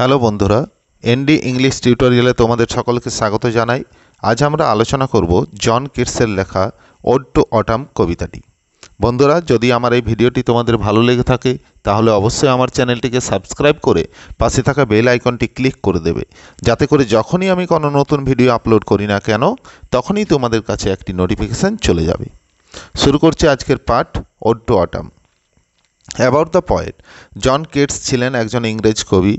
Hello বন্ধুরা ND English টিউটোরিয়ালে তোমাদের সকলকে স্বাগত জানাই আজ আমরা আলোচনা করব জন কিটসের লেখা ওড টু অটাম কবিতাটি বন্ধুরা যদি আমার এই ভিডিওটি তোমাদের ভালো লেগে থাকে তাহলে অবশ্যই আমার চ্যানেলটিকে সাবস্ক্রাইব করে পাশে থাকা বেল আইকনটি ক্লিক করে দেবে যাতে করে যখনই আমি কোনো নতুন ভিডিও আপলোড করি না কেন তখনই তোমাদের কাছে একটি নোটিফিকেশান চলে যাবে শুরু করছে আজকের পাঠ ode to autumn about the poet John Keats ছিলেন একজন ইংরেজ কবি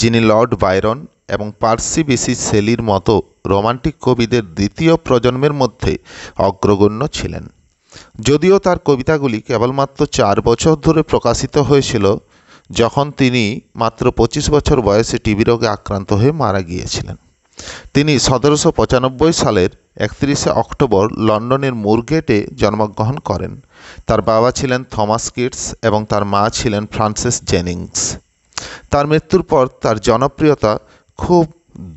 যিনি লর্ড বাইরন এবং পার্সি বিসি সেলির মতো রোমান্টিক কবিদের দ্বিতীয় প্রজন্মের মধ্যে অগ্রগণ্য ছিলেন যদিও তার কবিতাগুলি কেবলমাত্র চার বছর ধরে প্রকাশিত হয়েছিল যখন তিনি মাত্র পঁচিশ বছর বয়সে টিবি রোগে আক্রান্ত হয়ে মারা গিয়েছিলেন তিনি সতেরোশো পঁচানব্বই সালের একত্রিশে অক্টোবর লন্ডনের মুরগেটে জন্মগ্রহণ করেন তার বাবা ছিলেন থমাস কিটস এবং তার মা ছিলেন ফ্রান্সিস জেনিংস তার মৃত্যুর পর তার জনপ্রিয়তা খুব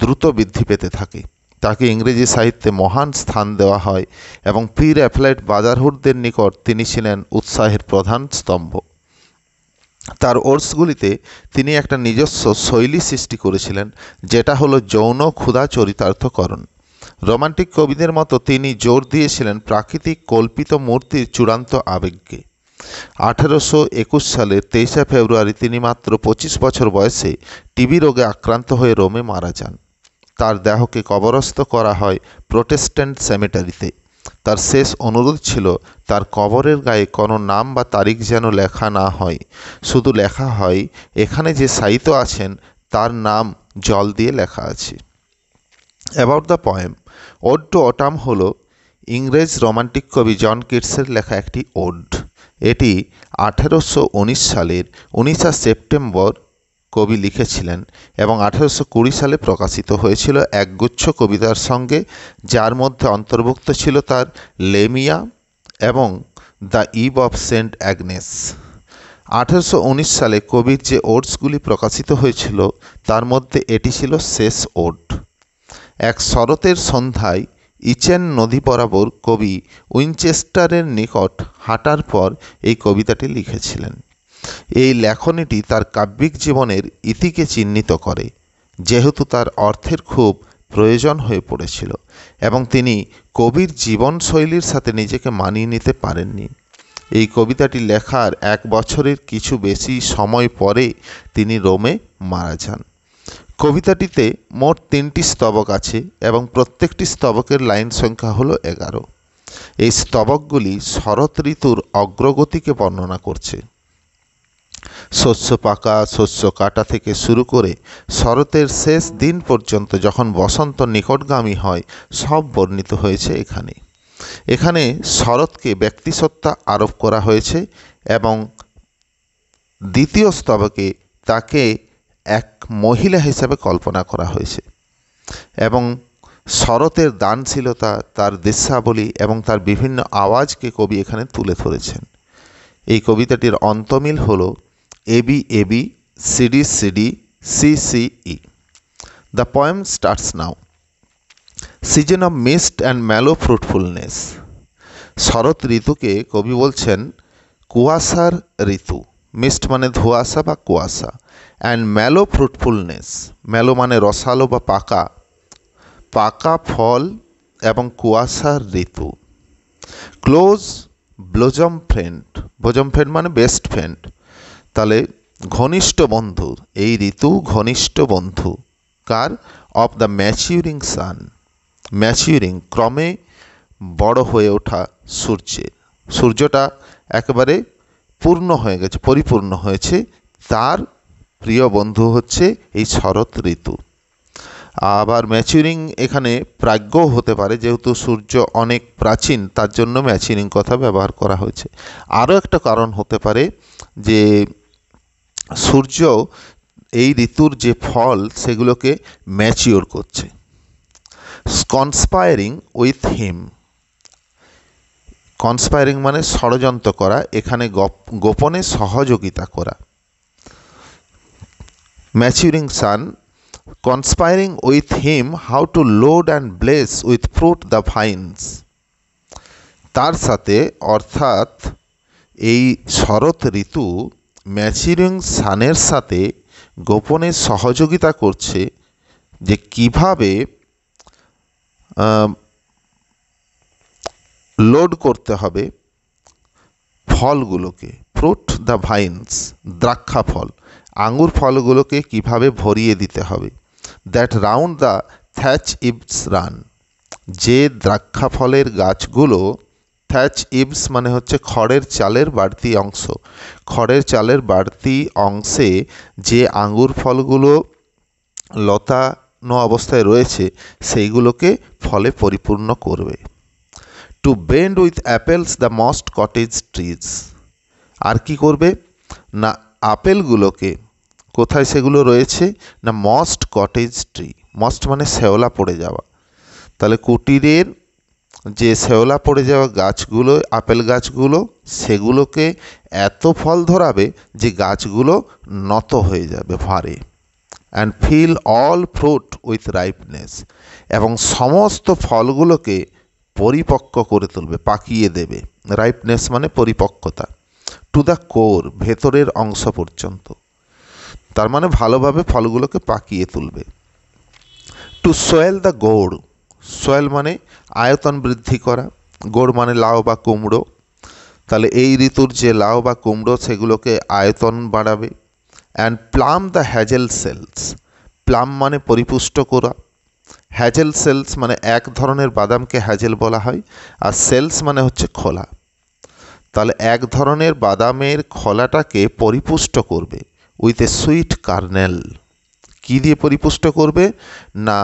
দ্রুত বৃদ্ধি পেতে থাকে তাকে ইংরেজি সাহিত্যে মহান স্থান দেওয়া হয় এবং পীর র্যাফলাইট বাজারহুডদের নিকট তিনি ছিলেন উৎসাহের প্রধান স্তম্ভ তার ওর্সগুলিতে তিনি একটা নিজস্ব শৈলী সৃষ্টি করেছিলেন যেটা হলো যৌন ক্ষুধা চরিতার্থকরণ রোমান্টিক কবিদের মতো তিনি জোর দিয়েছিলেন প্রাকৃতিক কল্পিত মূর্তির চূড়ান্ত আবেগকে আঠারোশো একুশ সালের তেইশে ফেব্রুয়ারি তিনি মাত্র পঁচিশ বছর বয়সে টিবি রোগে আক্রান্ত হয়ে রোমে মারা যান তার দেহকে কবরস্থ করা হয় প্রোটেস্ট্যান্ট সেমেটারিতে তার শেষ অনুরোধ ছিল তার কবরের গায়ে কোনো নাম বা তারিখ যেন লেখা না হয় শুধু লেখা হয় এখানে যে সাহিত্য আছেন তার নাম জল দিয়ে লেখা আছে about the poem ode to autumn হল ইংরেজ রোমান্টিক কবি জন কিটসের লেখা একটি ওড এটি আঠেরোশো উনিশ সালের উনিশা সেপ্টেম্বর কবি লিখেছিলেন এবং আঠেরোশো কুড়ি সালে প্রকাশিত হয়েছিল একগুচ্ছ কবিতার সঙ্গে যার মধ্যে অন্তর্ভুক্ত ছিল তার লেমিয়া এবং the eve of saint Agnes আঠেরোশো উনিশ সালে কবির যে ওডসগুলি প্রকাশিত হয়েছিল তার মধ্যে এটি ছিল শেষ ওড এক শরতের সন্ধ্যায় ইচেন নদী বরাবর কবি উইনচেস্টারের নিকট হাঁটার পর এই কবিতাটি লিখেছিলেন এই লেখনীটি তার কাব্যিক জীবনের ইতিকে চিহ্নিত করে যেহেতু তার অর্থের খুব প্রয়োজন হয়ে পড়েছিল এবং তিনি কবির জীবনশৈলীর সাথে নিজেকে মানিয়ে নিতে পারেননি এই কবিতাটি লেখার এক বছরের কিছু বেশি সময় পরে তিনি রোমে মারা যান কবিতাটিতে মোট তিনটি স্তবক আছে এবং প্রত্যেকটি স্তবকের লাইন সংখ্যা হলো এগারো এই স্তবকগুলি শরৎ ঋতুর অগ্রগতিকে বর্ণনা করছে শস্য পাকা শস্য কাটা থেকে শুরু করে শরতের শেষ দিন পর্যন্ত যখন বসন্ত নিকটগামী হয় সব বর্ণিত হয়েছে এখানে এখানে শরৎকে ব্যক্তিসত্তা আরোপ করা হয়েছে এবং দ্বিতীয় স্তবকে তাকে এক মহিলা হিসাবে কল্পনা করা হয়েছে এবং শরতের দানশীলতা তার দৃশ্যাবলী এবং তার বিভিন্ন আওয়াজকে কবি এখানে তুলে ধরেছেন এই কবিতাটির অন্তমিল হল AB AB CD CD C C E the poem starts now season of mist and mellow fruitfulness শরৎ ঋতুকে কবি বলছেন কুয়াশার ঋতু মিস্ট মানে ধোয়াশা বা কুয়াশা অ্যান্ড ম্যালো ফ্রুটফুলনেস ম্যালো মানে রসালো বা পাকা পাকা ফল এবং কুয়াশার ঋতু close bosom friend bosom friend মানে বেস্ট ফ্রেন্ড তাহলে ঘনিষ্ঠ বন্ধু এই ঋতু ঘনিষ্ঠ বন্ধু কার অফ দ্য ম্যাচিউরিং সান ম্যাচিউরিং ক্রমে বড় হয়ে ওঠা সূর্যের সূর্যটা একেবারে পূর্ণ হয়ে গেছে পরিপূর্ণ হয়েছে তার প্রিয় বন্ধু হচ্ছে এই শরৎ ঋতু আবার ম্যাচিউরিং এখানে প্রাজ্ঞ হতে পারে যেহেতু সূর্য অনেক প্রাচীন তার জন্য ম্যাচিউরিং কথা ব্যবহার করা হয়েছে আরও একটা কারণ হতে পারে যে সূর্য এই ঋতুর যে ফল সেগুলোকে ম্যাচিওর করছে কনসপায়ারিং উইথ হিম কনসপায়ারিং মানে ষড়যন্ত্র করা এখানে গোপনে সহযোগিতা করা maturing sun conspiring with him how to load and bless with fruit the vines. তার সাথে অর্থাৎ এই শরৎ ঋতু ম্যাচিউরিং সানের সাথে গোপনে সহযোগিতা করছে যে কিভাবে লোড করতে হবে ফলগুলোকে ফ্রুট দ্য ভাইন্স দ্রাক্ষা ফল আঙুর ফলগুলোকে কিভাবে ভরিয়ে দিতে হবে that round the thatch eaves run যে দ্রাক্ষা ফলের গাছগুলো থ্যাচ ইবস মানে হচ্ছে খড়ের চালের বাড়তি অংশ খড়ের চালের বাড়তি অংশে যে আঙুর ফলগুলো লতানো অবস্থায় রয়েছে সেইগুলোকে ফলে পরিপূর্ণ করবে to bend with apples the mossed cottage trees আর কি করবে না আপেলগুলোকে কোথায় সেগুলো রয়েছে না মস্ট কটেজ ট্রি মস্ট মানে শ্যাওলা পড়ে যাওয়া তাহলে কুটিরের যে শ্যাওলা পড়ে যাওয়া গাছগুলো আপেল গাছগুলো সেগুলোকে এত ফল ধরাবে যে গাছগুলো নত হয়ে যাবে ভারে and fill all fruit with ripeness এবং সমস্ত ফলগুলোকে পরিপক্ক করে তুলবে পাকিয়ে দেবে রাইপনেস মানে পরিপক্কতা টু দ্য কোর ভেতরের অংশ পর্যন্ত তার মানে ভালোভাবে ফলগুলোকে পাকিয়ে তুলবে to swell the gourd swell মানে আয়তন বৃদ্ধি করা গোড় মানে লাউ বা কুমড়ো তাহলে এই ঋতুর যে লাউ বা কুমড়ো সেগুলোকে আয়তন বাড়াবে and plump the hazel shells plump মানে পরিপুষ্ট করা হ্যাজেল সেলস মানে এক ধরনের বাদামকে হ্যাজেল বলা হয় আর সেলস মানে হচ্ছে খোলা তাহলে এক ধরনের বাদামের খোলাটাকে পরিপুষ্ট করবে উইথ এ সুইট কার্নেল কি দিয়ে পরিপুষ্ট করবে না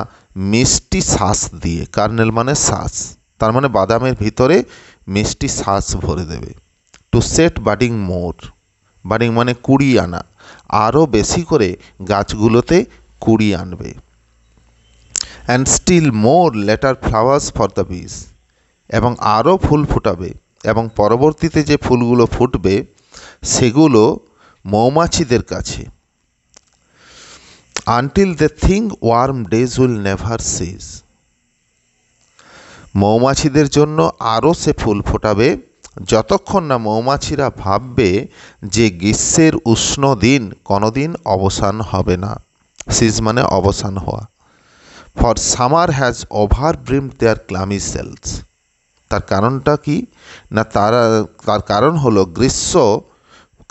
মিষ্টি শ্বাস দিয়ে কার্নেল মানে শ্বাস তার মানে বাদামের ভিতরে মিষ্টি শ্বাস ভরে দেবে to set budding more budding মানে কুড়ি আনা আরও বেশি করে গাছগুলোতে কুড়ি আনবে and still more later flowers for the bees এবং আরও ফুল ফুটাবে এবং পরবর্তীতে যে ফুলগুলো ফুটবে সেগুলো মৌমাছিদের কাছে until the thing warm days will never cease মৌমাছিদের জন্য আরও সে ফুল ফোটাবে যতক্ষণ না মৌমাছিরা ভাববে যে গ্রীষ্মের উষ্ণ দিন কোনোদিন অবসান হবে না সিজ মানে অবসান হওয়া for summer has over brim their clammy cells তার কারণটা কি না তারা তার কারণ হলো গ্রীষ্ম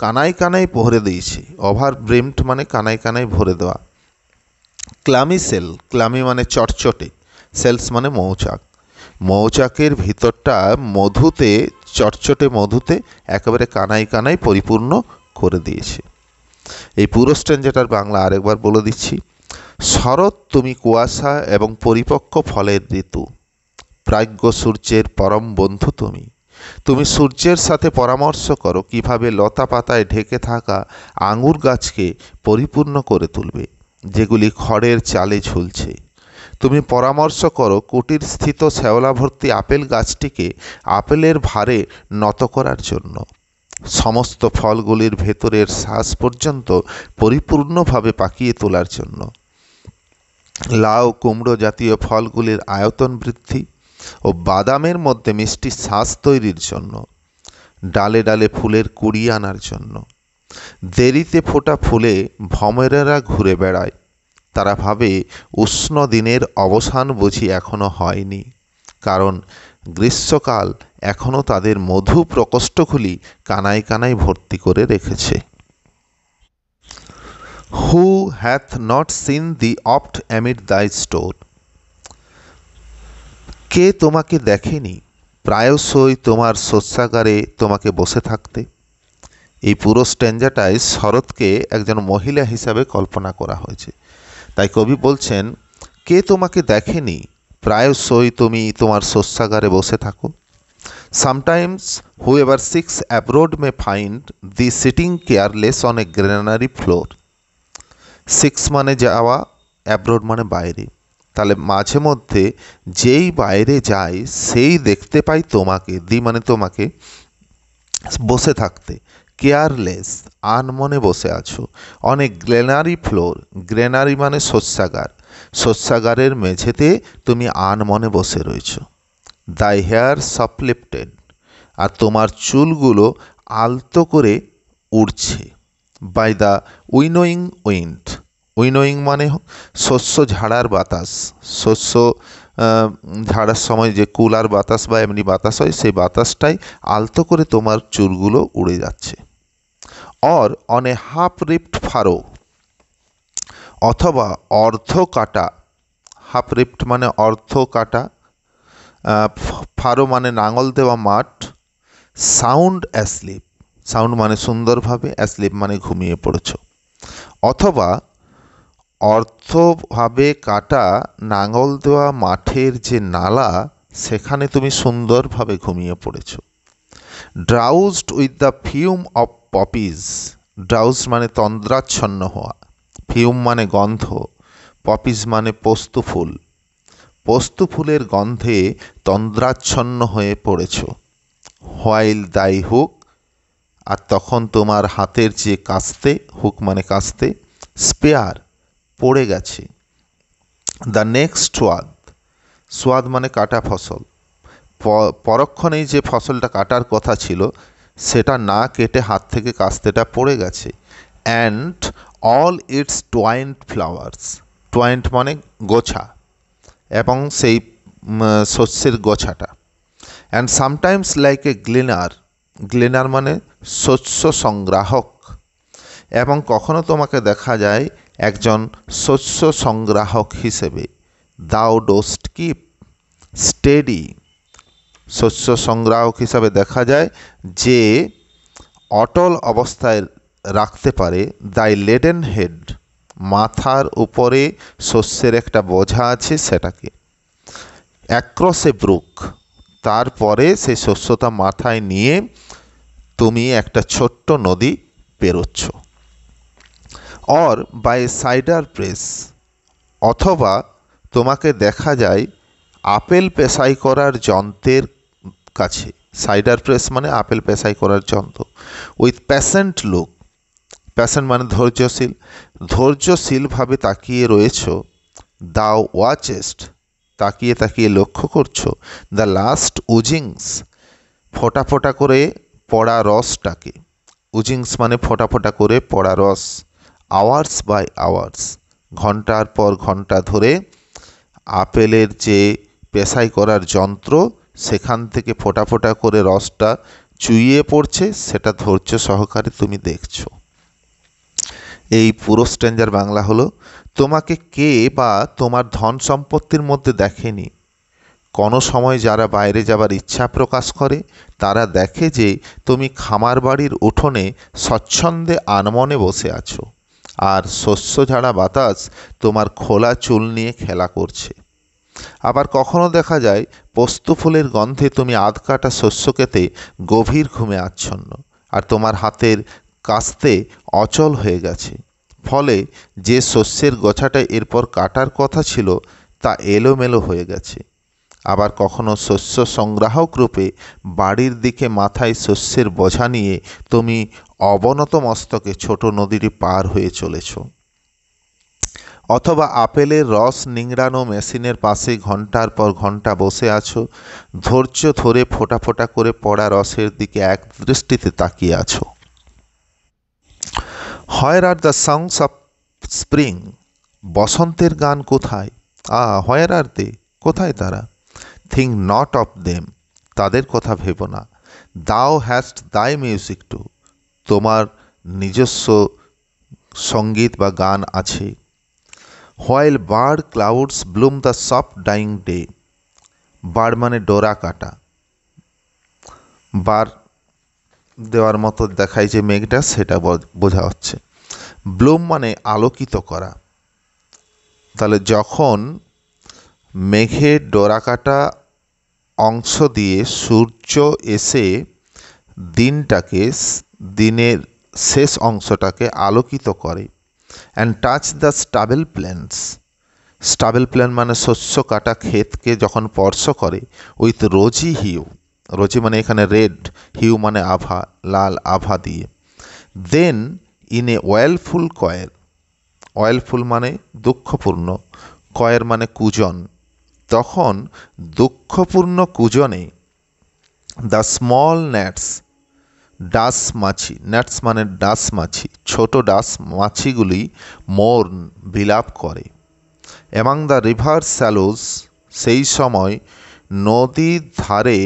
কানাই কানাই ভরে দিয়েছে ওভার ব্রেমড মানে কানাই কানাই ভরে দেওয়া ক্লামি সেল ক্লামি মানে চটচটে সেলস মানে মৌচাক মৌচাকের ভিতরটা মধুতে চটচটে মধুতে একেবারে কানাই কানাই পরিপূর্ণ করে দিয়েছে এই পুরো স্ট্যান্ডাটার বাংলা আরেকবার বলে দিচ্ছি শরৎ তুমি কুয়াশা এবং পরিপক্ক ফলের ঋতু প্রাজ্ঞ সূর্যের পরম বন্ধু তুমি তুমি সূর্যের সাথে পরামর্শ করো কিভাবে লতা পাতায় ঢেকে থাকা আঙুর গাছকে পরিপূর্ণ করে তুলবে যেগুলি খড়ের চালে ঝুলছে তুমি পরামর্শ করো কুটির স্থিত শ্যাওলাভর্তি আপেল গাছটিকে আপেলের ভারে নত করার জন্য সমস্ত ফলগুলির ভেতরের শ্বাস পর্যন্ত পরিপূর্ণভাবে পাকিয়ে তোলার জন্য লাউ কুমড়ো জাতীয় ফলগুলির আয়তন বৃদ্ধি ও বাদামের মধ্যে মিষ্টি শ্বাস তৈরির জন্য ডালে ডালে ফুলের কুড়ি আনার জন্য দেরিতে ফোটা ফুলে ভমেরেরা ঘুরে বেড়ায় তারা ভাবে উষ্ণ দিনের অবসান বুঝি এখনও হয়নি কারণ গ্রীষ্মকাল এখনও তাদের মধু প্রকোষ্ঠগুলি কানায় কানায় ভর্তি করে রেখেছে who hath not seen thee oft amid thy store কে তোমাকে দেখেনি প্রায়শই তোমার শস্যাগারে তোমাকে বসে থাকতে এই পুরো স্ট্যান্ডাটায় শরৎকে একজন মহিলা হিসাবে কল্পনা করা হয়েছে তাই কবি বলছেন কে তোমাকে দেখেনি প্রায়শই তুমি তোমার শস্যাগারে বসে থাকো sometimes who ever seeks abroad may find thee sitting careless on a granary floor seeks মানে যাওয়া অ্যাব্রোড মানে বাইরে তাহলে মাঝে মধ্যে যেই বাইরে যায় সেই দেখতে পাই তোমাকে দি মানে তোমাকে বসে থাকতে কেয়ারলেস আনমনে বসে আছো অনেক গ্রেনারি ফ্লোর গ্রেনারি মানে শস্যাগার শস্যাগারের মেঝেতে তুমি আনমনে বসে রয়েছো দাই হেয়ার সাপলিফটেড আর তোমার চুলগুলো আলতো করে উড়ছে by the winnowing wind winnowing মানে শস্য ঝাড়ার বাতাস শস্য ঝাড়ার সময় যে কুলার বাতাস বা এমনি বাতাস হয় সেই বাতাসটাই আলতো করে তোমার চুলগুলো উড়ে যাচ্ছে অর অনে হাফ রিপ্ট ফারো অথবা অর্ধ কাটা হাফ রিপ্ট মানে অর্ধ কাটা ফারো মানে নাঙল দেওয়া মাঠ সাউন্ড অ্যাসলিপ সাউন্ড মানে সুন্দরভাবে অ্যাসলিপ মানে ঘুমিয়ে পড়েছ অথবা অর্থভাবে কাটা নাঙল দেওয়া মাঠের যে নালা সেখানে তুমি সুন্দরভাবে ঘুমিয়ে পড়েছ drowsed with the fume of poppies drowse মানে তন্দ্রাচ্ছন্ন হওয়া ফিউম মানে গন্ধ পপিজ মানে পোস্তু ফুল পোস্তু ফুলের গন্ধে তন্দ্রাচ্ছন্ন হয়ে পড়েছ হোয়াইল দাই হুক আর তখন তোমার হাতের যে কাস্তে হুক মানে কাস্তে স্পেয়ার পড়ে গেছে দ্য নেক্সট সোয়াদ সোয়াদ মানে কাটা ফসল পরক্ষণেই যে ফসলটা কাটার কথা ছিল সেটা না কেটে হাত থেকে কাস্তেটা পড়ে গেছে and all its twined flowers twined মানে গোছা এবং সেই শস্যের গোছাটা and sometimes like a gleaner gleaner মানে শস্য সংগ্রাহক এবং কখনও তোমাকে দেখা যায় একজন শস্য সংগ্রাহক হিসেবে দাও ডোস্ট কিপ স্টেডি শস্য সংগ্রাহক হিসাবে দেখা যায় যে অটল অবস্থায় রাখতে পারে দাই লেডেন হেড মাথার উপরে শস্যের একটা বোঝা আছে সেটাকে অ্যাক্রসে ব্রুক তারপরে সেই শস্যতা মাথায় নিয়ে তুমি একটা ছোট্ট নদী পেরোচ্ছ অর বাই সাইডার প্রেস অথবা তোমাকে দেখা যায় আপেল পেশাই করার যন্ত্রের কাছে সাইডার প্রেস মানে আপেল পেশাই করার যন্ত্র উইথ প্যাশেন্ট লুক প্যাশেন্ট মানে ধৈর্যশীল ধৈর্যশীলভাবে তাকিয়ে রয়েছ দাও ওয়াচেস্ট তাকিয়ে তাকিয়ে লক্ষ্য করছো দ্য লাস্ট উজিংস ফোটা ফোটা করে পড়া রসটাকে উজিংস মানে ফোটা ফোটা করে পড়া রস আওয়ার্স বাই আওয়ার্স ঘন্টার পর ঘন্টা ধরে আপেলের যে পেশাই করার যন্ত্র সেখান থেকে ফোটা ফোটা করে রসটা চুইয়ে পড়ছে সেটা ধৈর্য সহকারে তুমি দেখছো এই পুরো স্ট্রেঞ্জার বাংলা হলো তোমাকে কে বা তোমার ধন সম্পত্তির মধ্যে দেখেনি কোনো সময় যারা বাইরে যাবার ইচ্ছা প্রকাশ করে তারা দেখে যে তুমি খামার বাড়ির উঠোনে স্বচ্ছন্দে আনমনে বসে আছো আর শস্য ঝাড়া বাতাস তোমার খোলা চুল নিয়ে খেলা করছে আবার কখনো দেখা যায় পোস্ত ফুলের গন্ধে তুমি আধ শস্য শস্যকেতে গভীর ঘুমে আচ্ছন্ন আর তোমার হাতের কাস্তে অচল হয়ে গেছে ফলে যে শস্যের গোছাটা এরপর কাটার কথা ছিল তা এলোমেলো হয়ে গেছে আবার কখনো শস্য সংগ্রাহক রূপে বাড়ির দিকে মাথায় শস্যের বোঝা নিয়ে তুমি অবনত মস্তকে ছোট নদীটি পার হয়ে চলেছ অথবা আপেলের রস নিংড়ানো মেশিনের পাশে ঘন্টার পর ঘন্টা বসে আছো ধৈর্য ধরে ফোটা ফোটা করে পড়া রসের দিকে এক দৃষ্টিতে তাকিয়ে আছো where are the songs of spring বসন্তের গান কোথায় আ হয়ার আর দে কোথায় তারা থিঙ্ক নট অফ দেম তাদের কথা ভেব না দাও হ্যাস্ট দাই মিউজিক টু তোমার নিজস্ব সঙ্গীত বা গান আছে while barred clouds bloom the soft dying day barred মানে ডোরা কাটা বার দেওয়ার মতো দেখায় যে মেঘটা সেটা বোঝা হচ্ছে ব্লুম মানে আলোকিত করা তাহলে যখন মেঘে ডোরা কাটা অংশ দিয়ে সূর্য এসে দিনটাকে দিনের শেষ অংশটাকে আলোকিত করে and touch the stubble plains stubble plain মানে শস্য কাটা ক্ষেতকে যখন স্পর্শ করে উইথ রোজি হিউ রোজি মানে এখানে রেড হিউ মানে আভা লাল আভা দিয়ে দেন ইন এ ওয়েলফুল কয়ের অয়েলফুল মানে দুঃখপূর্ণ কয়ের মানে কুজন তখন দুঃখপূর্ণ কুজনে দ্য স্মল ন্যাটস ডাস মাছি ন্যাটস মানে ডাস মাছি ছোট ডাস মাছিগুলি মোর বিলাপ করে এবং দ্য রিভার স্যালোস সেই সময় নদীর ধারে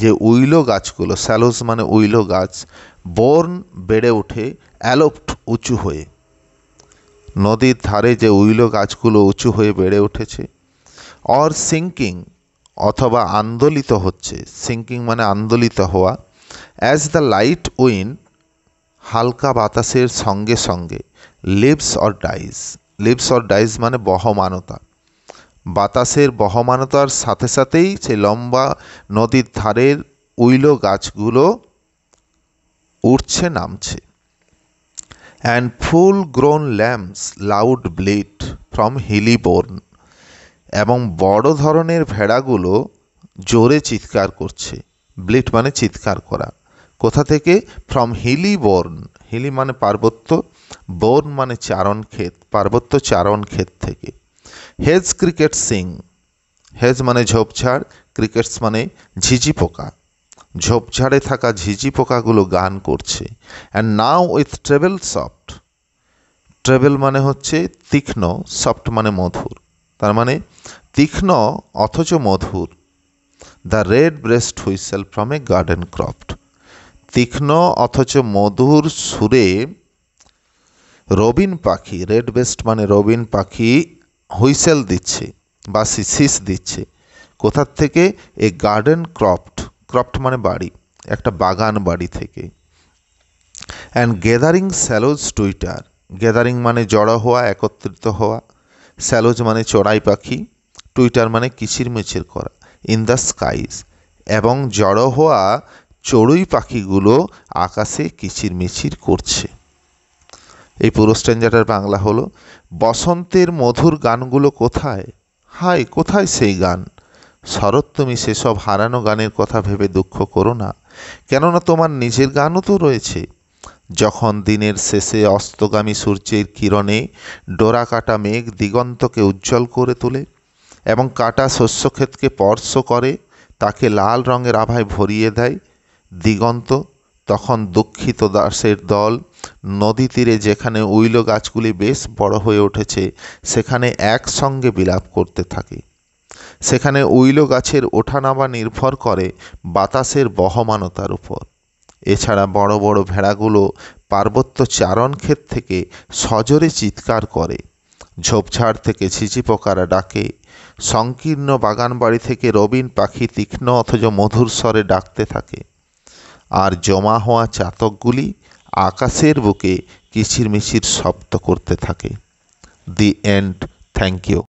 যে উইলো গাছগুলো স্যালোস মানে উইলো গাছ বর্ন বেড়ে ওঠে অ্যালোপ্ট উঁচু হয়ে নদীর ধারে যে উইলো গাছগুলো উঁচু হয়ে বেড়ে উঠেছে অর সিঙ্কিং অথবা আন্দোলিত হচ্ছে সিঙ্কিং মানে আন্দোলিত হওয়া অ্যাজ দ্য লাইট উইন হালকা বাতাসের সঙ্গে সঙ্গে lives or dies lives or dies মানে বহমানতা বাতাসের বহমানতার সাথে সাথেই সেই লম্বা নদীর ধারের উইলো গাছগুলো উঠছে নামছে and full grown lambs loud bleat from hilly bourn এবং বড় ধরনের ভেড়াগুলো জোরে চিৎকার করছে ব্লিট মানে চিৎকার করা কোথা থেকে ফ্রম হিলি বর্ন হিলি মানে পার্বত্য বর্ন মানে চারণ ক্ষেত পার্বত্য চারণ ক্ষেত থেকে হেজ ক্রিকেট সিং হেজ মানে ঝোপঝাড় ক্রিকেটস মানে ঝিঝি পোকা ঝোপঝাড়ে থাকা ঝিঝি পোকাগুলো গান করছে and now with treble soft treble মানে হচ্ছে তীক্ষ্ণ সফট মানে মধুর তার মানে তীক্ষ্ণ অথচ মধুর the red breast whistle from a garden croft তীক্ষ্ণ অথচ মধুর সুরে রবিন পাখি রেড বেস্ট মানে রবিন পাখি হুইসেল দিচ্ছে বা সিস দিচ্ছে কোথার থেকে এ গার্ডেন ক্রপ্ট ক্রপ্ট মানে বাড়ি একটা বাগান বাড়ি থেকে and gathering swallows twitter gathering মানে জড়ো হওয়া একত্রিত হওয়া স্যালোজ মানে চড়াই পাখি টুইটার মানে কিচিরমিচির করা ইন দ্য স্কাইজ এবং জড়ো হওয়া চড়ুই পাখিগুলো আকাশে কিচিরমিচির করছে এই পুরো স্ট্যান্ডার্ডের বাংলা হলো বসন্তের মধুর গানগুলো কোথায় হাই কোথায় সেই গান শরৎ তুমি সেসব হারানো গানের কথা ভেবে দুঃখ করো না কেননা তোমার নিজের গানও তো রয়েছে যখন দিনের শেষে অস্তগামী সূর্যের কিরণে ডোরা কাটা মেঘ দিগন্তকে উজ্জ্বল করে তোলে এবং কাটা শস্যক্ষেতকে স্পর্শ করে তাকে লাল রঙের আভায় ভরিয়ে দেয় দিগন্ত তখন দুঃখিত দাসের দল নদী তীরে যেখানে উইলো গাছগুলি বেশ বড় হয়ে উঠেছে সেখানে একসঙ্গে বিলাপ করতে থাকে সেখানে উইলো গাছের ওঠানামা নির্ভর করে বাতাসের বহমানতার উপর এছাড়া বড় বড় ভেড়াগুলো পার্বত্য চারণ ক্ষেত থেকে সজরে চিৎকার করে ঝোপঝাড় থেকে পোকারা ডাকে সংকীর্ণ বাগানবাড়ি থেকে রবিন পাখি তীক্ষ্ণ অথচ মধুর স্বরে ডাকতে থাকে আর জমা হওয়া চাতকগুলি আকাশের বুকে মিছির শব্দ করতে থাকে দি এন্ড থ্যাংক ইউ